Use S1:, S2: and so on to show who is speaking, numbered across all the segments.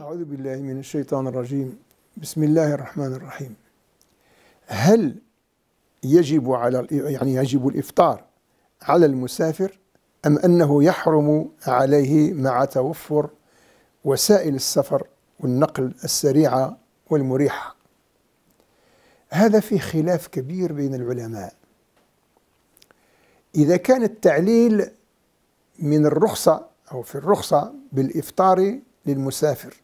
S1: أعوذ بالله من الشيطان الرجيم بسم الله الرحمن الرحيم هل يجب على يعني يجب الإفطار على المسافر أم أنه يحرم عليه مع توفر وسائل السفر والنقل السريعة والمريحة هذا في خلاف كبير بين العلماء إذا كان التعليل من الرخصة أو في الرخصة بالإفطار للمسافر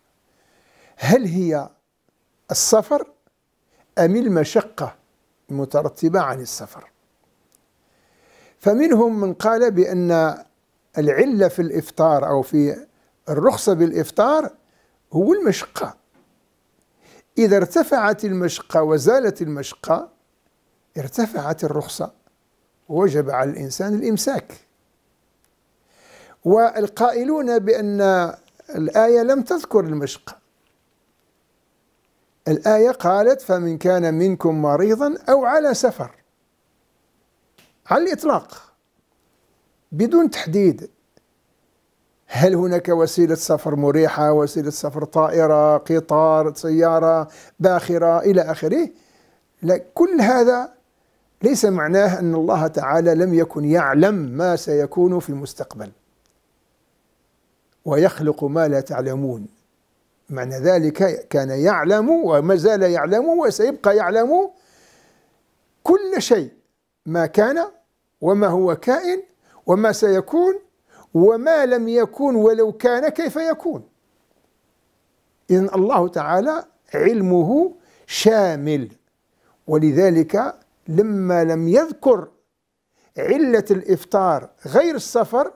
S1: هل هي السفر أم المشقة المترتبة عن السفر فمنهم من قال بأن العلة في الإفطار أو في الرخصة بالإفطار هو المشقة إذا ارتفعت المشقة وزالت المشقة ارتفعت الرخصة وجب على الإنسان الإمساك والقائلون بأن الآية لم تذكر المشق الآية قالت فمن كان منكم مريضا أو على سفر على الإطلاق بدون تحديد هل هناك وسيلة سفر مريحة وسيلة سفر طائرة قطار سيارة باخرة إلى آخره لا كل هذا ليس معناه أن الله تعالى لم يكن يعلم ما سيكون في المستقبل ويخلق ما لا تعلمون معنى ذلك كان يعلم وما زال يعلم وسيبقى يعلم كل شيء ما كان وما هو كائن وما سيكون وما لم يكون ولو كان كيف يكون إذن الله تعالى علمه شامل ولذلك لما لم يذكر علة الإفطار غير السفر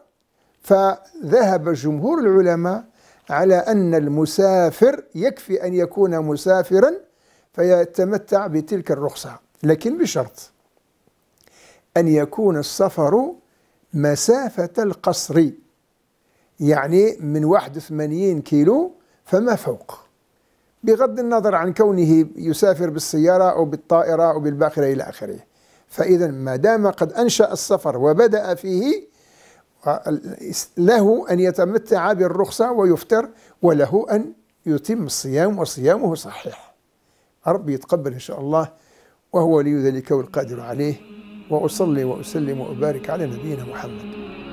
S1: فذهب جمهور العلماء على أن المسافر يكفي أن يكون مسافرا فيتمتع بتلك الرخصة لكن بشرط أن يكون السفر مسافة القصر يعني من 81 كيلو فما فوق بغض النظر عن كونه يسافر بالسيارة أو بالطائرة أو بالباخرة إلى آخره فإذا ما دام قد أنشأ السفر وبدأ فيه له أن يتمتع بالرخصة ويفطر وله أن يتم الصيام وصيامه صحيح ربي يتقبل إن شاء الله وهو لي ذلك والقادر عليه وأصلي وأسلم وأبارك على نبينا محمد